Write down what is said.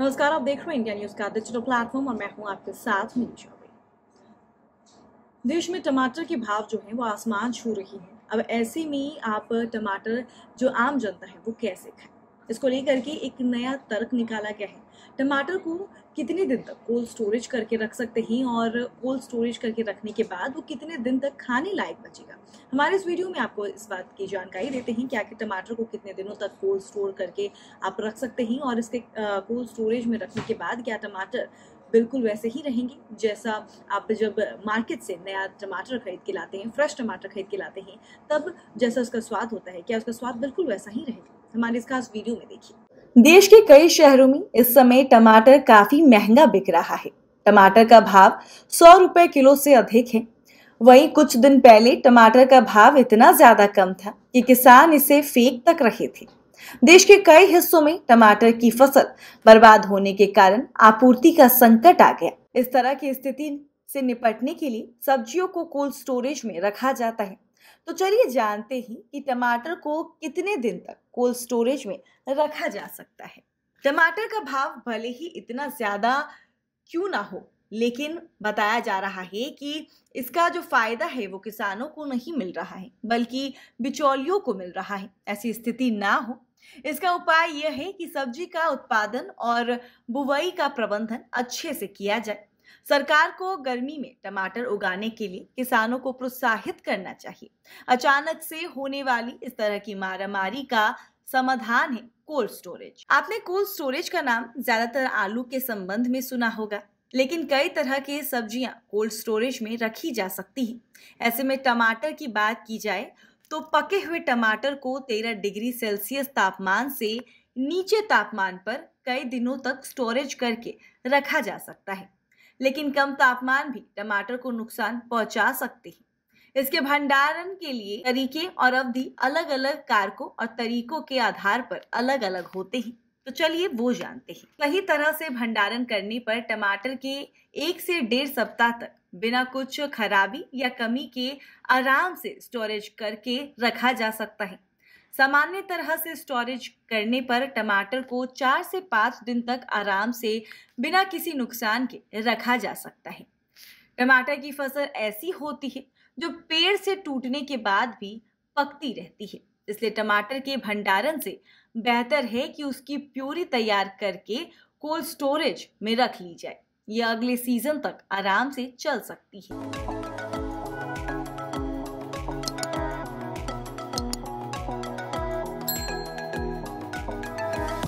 नमस्कार आप देख रहे हैं इंडिया न्यूज का डिजिटल प्लेटफॉर्म और मैं हूं आपके साथ मिंशा देश में टमाटर के भाव जो है वो आसमान छू रही है अब ऐसे में आप टमाटर जो आम जनता है वो कैसे खाए इसको लेकर के एक नया तर्क निकाला गया है टमाटर को कितने दिन तक कोल्ड स्टोरेज करके रख सकते हैं और कोल्ड स्टोरेज करके रखने के बाद वो कितने दिन तक खाने लायक बचेगा हमारे इस वीडियो में आपको इस बात की जानकारी देते हैं कि आखिर टमाटर को कितने दिनों तक कोल्ड स्टोर करके आप रख सकते हैं और इसके कोल्ड स्टोरेज में रखने के बाद क्या टमाटर बिल्कुल वैसे ही रहेंगे जैसा आप जब मार्केट से नया टमाटर खरीद के लाते हैं फ्रेश टमाटर खरीद के लाते हैं तब जैसा उसका स्वाद होता है क्या उसका स्वाद बिल्कुल वैसा ही रहेगा हमारे इस खास वीडियो में देखिए देश के कई शहरों में इस समय टमाटर काफी महंगा बिक रहा है टमाटर का भाव सौ रुपए किलो से अधिक है वहीं कुछ दिन पहले टमाटर का भाव इतना ज्यादा कम था कि किसान इसे फेंक तक रहे थे देश के कई हिस्सों में टमाटर की फसल बर्बाद होने के कारण आपूर्ति का संकट आ गया इस तरह की स्थिति से निपटने के लिए सब्जियों को कोल्ड स्टोरेज में रखा जाता है तो चलिए जानते ही कि टमाटर को कितने दिन तक कोल्ड स्टोरेज में रखा जा सकता है टमाटर का भाव भले ही इतना ज्यादा क्यों ना हो लेकिन बताया जा रहा है कि इसका जो फायदा है वो किसानों को नहीं मिल रहा है बल्कि बिचौलियों को मिल रहा है ऐसी स्थिति ना हो इसका उपाय यह है कि सब्जी का उत्पादन और बुवाई का प्रबंधन अच्छे से किया जाए सरकार को गर्मी में टमाटर उगाने के लिए किसानों को प्रोत्साहित करना चाहिए अचानक से होने वाली इस तरह की मारामारी का समाधान है कोल्ड स्टोरेज आपने कोल्ड स्टोरेज का नाम ज्यादातर आलू के संबंध में सुना होगा लेकिन कई तरह के सब्जियां कोल्ड स्टोरेज में रखी जा सकती हैं ऐसे में टमाटर की बात की जाए तो पके हुए टमाटर को 13 डिग्री सेल्सियस तापमान से नीचे तापमान पर कई दिनों तक स्टोरेज करके रखा जा सकता है लेकिन कम तापमान भी टमाटर को नुकसान पहुंचा सकते हैं इसके भंडारण के लिए तरीके और अवधि अलग अलग कारकों और तरीकों के आधार पर अलग अलग होते हैं तो चलिए वो जानते हैं सही तरह से भंडारण करने पर टमाटर के एक से डेढ़ सप्ताह तक बिना कुछ खराबी या कमी के आराम से स्टोरेज करके रखा जा सकता है सामान्य तरह से स्टोरेज करने पर टमाटर को चार से पाँच दिन तक आराम से बिना किसी नुकसान के रखा जा सकता है टमाटर की फसल ऐसी होती है जो पेड़ से टूटने के बाद भी पकती रहती है इसलिए टमाटर के भंडारण से बेहतर है कि उसकी प्यूरी तैयार करके कोल्ड स्टोरेज में रख ली जाए यह अगले सीजन तक आराम से चल सकती है